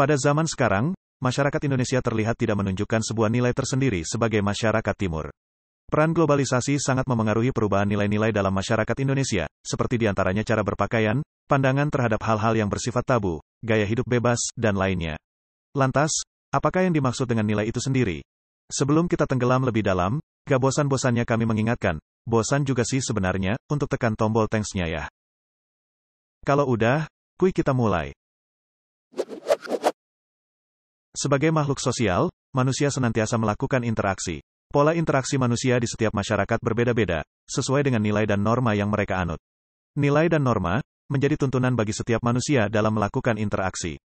Pada zaman sekarang, masyarakat Indonesia terlihat tidak menunjukkan sebuah nilai tersendiri sebagai masyarakat timur. Peran globalisasi sangat memengaruhi perubahan nilai-nilai dalam masyarakat Indonesia, seperti diantaranya cara berpakaian, pandangan terhadap hal-hal yang bersifat tabu, gaya hidup bebas, dan lainnya. Lantas, apakah yang dimaksud dengan nilai itu sendiri? Sebelum kita tenggelam lebih dalam, gak bosan-bosannya kami mengingatkan, bosan juga sih sebenarnya, untuk tekan tombol thanks-nya ya. Kalau udah, kuy kita mulai. Sebagai makhluk sosial, manusia senantiasa melakukan interaksi. Pola interaksi manusia di setiap masyarakat berbeda-beda, sesuai dengan nilai dan norma yang mereka anut. Nilai dan norma menjadi tuntunan bagi setiap manusia dalam melakukan interaksi.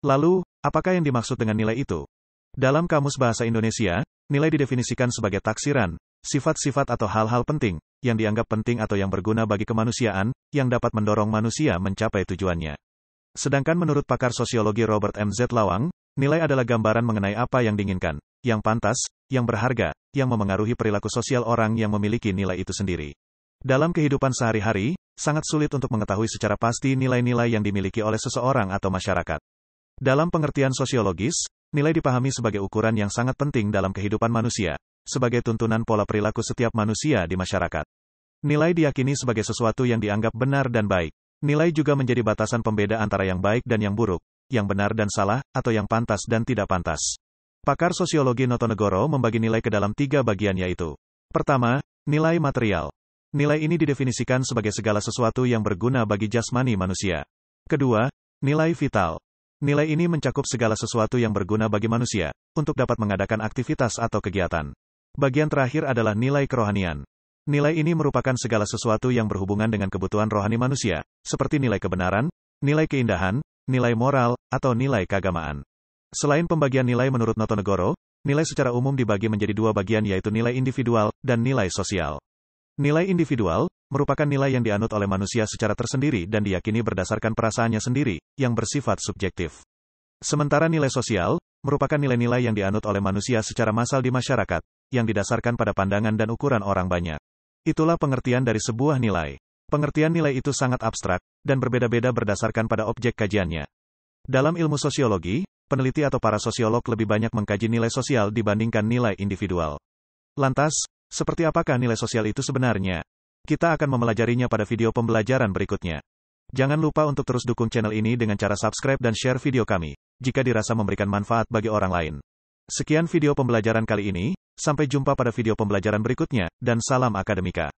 Lalu, apakah yang dimaksud dengan nilai itu? Dalam Kamus Bahasa Indonesia, nilai didefinisikan sebagai taksiran, sifat-sifat atau hal-hal penting yang dianggap penting atau yang berguna bagi kemanusiaan yang dapat mendorong manusia mencapai tujuannya. Sedangkan menurut pakar sosiologi Robert M. Z. Lawang, Nilai adalah gambaran mengenai apa yang diinginkan, yang pantas, yang berharga, yang memengaruhi perilaku sosial orang yang memiliki nilai itu sendiri. Dalam kehidupan sehari-hari, sangat sulit untuk mengetahui secara pasti nilai-nilai yang dimiliki oleh seseorang atau masyarakat. Dalam pengertian sosiologis, nilai dipahami sebagai ukuran yang sangat penting dalam kehidupan manusia, sebagai tuntunan pola perilaku setiap manusia di masyarakat. Nilai diyakini sebagai sesuatu yang dianggap benar dan baik. Nilai juga menjadi batasan pembeda antara yang baik dan yang buruk, yang benar dan salah, atau yang pantas dan tidak pantas. Pakar sosiologi Notonegoro membagi nilai ke dalam tiga bagian yaitu. Pertama, nilai material. Nilai ini didefinisikan sebagai segala sesuatu yang berguna bagi jasmani manusia. Kedua, nilai vital. Nilai ini mencakup segala sesuatu yang berguna bagi manusia, untuk dapat mengadakan aktivitas atau kegiatan. Bagian terakhir adalah nilai kerohanian. Nilai ini merupakan segala sesuatu yang berhubungan dengan kebutuhan rohani manusia, seperti nilai kebenaran, nilai keindahan, nilai moral, atau nilai keagamaan. Selain pembagian nilai menurut Notonegoro, nilai secara umum dibagi menjadi dua bagian yaitu nilai individual, dan nilai sosial. Nilai individual, merupakan nilai yang dianut oleh manusia secara tersendiri dan diyakini berdasarkan perasaannya sendiri, yang bersifat subjektif. Sementara nilai sosial, merupakan nilai-nilai yang dianut oleh manusia secara massal di masyarakat, yang didasarkan pada pandangan dan ukuran orang banyak. Itulah pengertian dari sebuah nilai. Pengertian nilai itu sangat abstrak, dan berbeda-beda berdasarkan pada objek kajiannya. Dalam ilmu sosiologi, peneliti atau para sosiolog lebih banyak mengkaji nilai sosial dibandingkan nilai individual. Lantas, seperti apakah nilai sosial itu sebenarnya? Kita akan memelajarinya pada video pembelajaran berikutnya. Jangan lupa untuk terus dukung channel ini dengan cara subscribe dan share video kami, jika dirasa memberikan manfaat bagi orang lain. Sekian video pembelajaran kali ini, sampai jumpa pada video pembelajaran berikutnya, dan salam akademika.